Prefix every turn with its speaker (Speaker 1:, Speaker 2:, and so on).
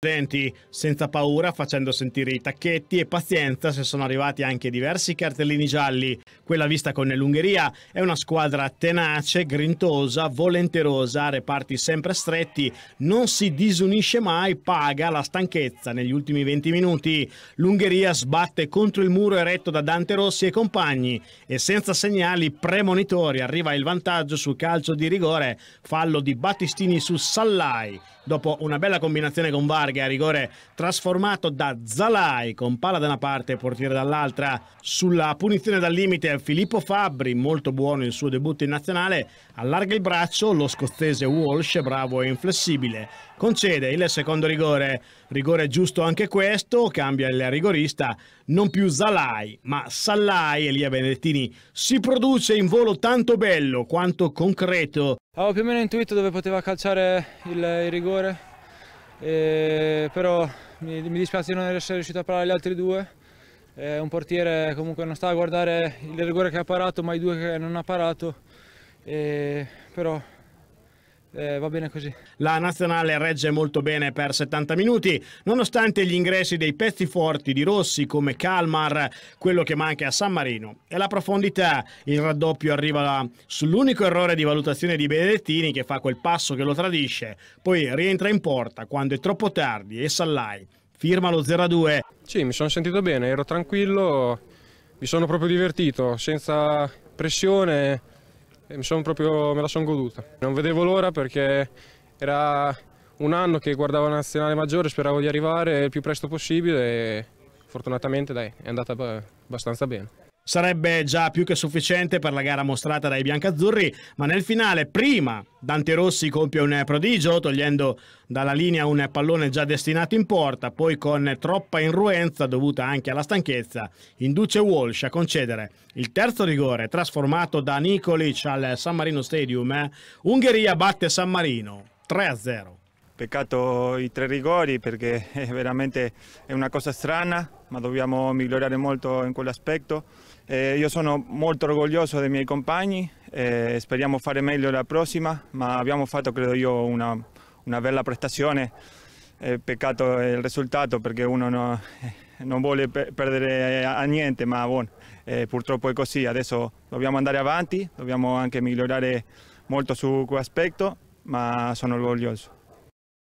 Speaker 1: Denti, senza paura, facendo sentire i tacchetti e pazienza se sono arrivati anche diversi cartellini gialli. Quella vista con l'Ungheria è una squadra tenace, grintosa, volenterosa, reparti sempre stretti, non si disunisce mai, paga la stanchezza negli ultimi 20 minuti. L'Ungheria sbatte contro il muro eretto da Dante Rossi e compagni e senza segnali premonitori arriva il vantaggio sul calcio di rigore, fallo di Battistini su Sallai. Dopo una bella combinazione con Var larga, rigore trasformato da Zalai con palla da una parte e portiere dall'altra sulla punizione dal limite Filippo Fabbri, molto buono il suo debutto in nazionale, allarga il braccio lo scozzese Walsh, bravo e inflessibile, concede il secondo rigore, rigore giusto anche questo, cambia il rigorista, non più Zalai ma Sallai, Elia Benedettini si produce in volo tanto bello quanto concreto. Avevo più o meno intuito dove poteva calciare il, il rigore, eh,
Speaker 2: però mi, mi, dispiace di non essere riuscito a parare gli altri due. Eh, un portiere comunque non sta a guardare il rigore che ha parato, ma i due che non ha parato, eh, però eh, va bene così.
Speaker 1: La nazionale regge molto bene per 70 minuti, nonostante gli ingressi dei pezzi forti di Rossi come Kalmar, quello che manca a San Marino. E la profondità, il raddoppio arriva sull'unico errore di valutazione di Benedettini che fa quel passo che lo tradisce, poi rientra in porta quando è troppo tardi e Sallai firma lo 0-2. Sì, mi sono sentito bene, ero tranquillo,
Speaker 3: mi sono proprio divertito, senza pressione e proprio, me la sono goduta. Non vedevo l'ora perché era un anno che guardavo la nazionale maggiore, speravo di arrivare il più presto possibile e fortunatamente dai, è andata abbastanza
Speaker 1: bene sarebbe già più che sufficiente per la gara mostrata dai biancazzurri, ma nel finale prima Dante Rossi compie un prodigio togliendo dalla linea un pallone già destinato in porta, poi con troppa irruenza dovuta anche alla stanchezza induce Walsh a concedere il terzo rigore trasformato da Nikolic al San Marino Stadium. Eh, Ungheria batte San Marino 3-0.
Speaker 4: Peccato i tre rigori perché è veramente è una cosa strana, ma dobbiamo migliorare molto in quell'aspetto. Eh, io sono molto orgoglioso dei miei compagni, eh, speriamo fare meglio la prossima, ma abbiamo fatto credo io una, una bella prestazione. Eh, peccato il risultato perché uno no, non vuole perdere a niente, ma buon, purtroppo è così. Adesso dobbiamo andare avanti, dobbiamo anche migliorare molto su quell'aspetto, ma sono orgoglioso.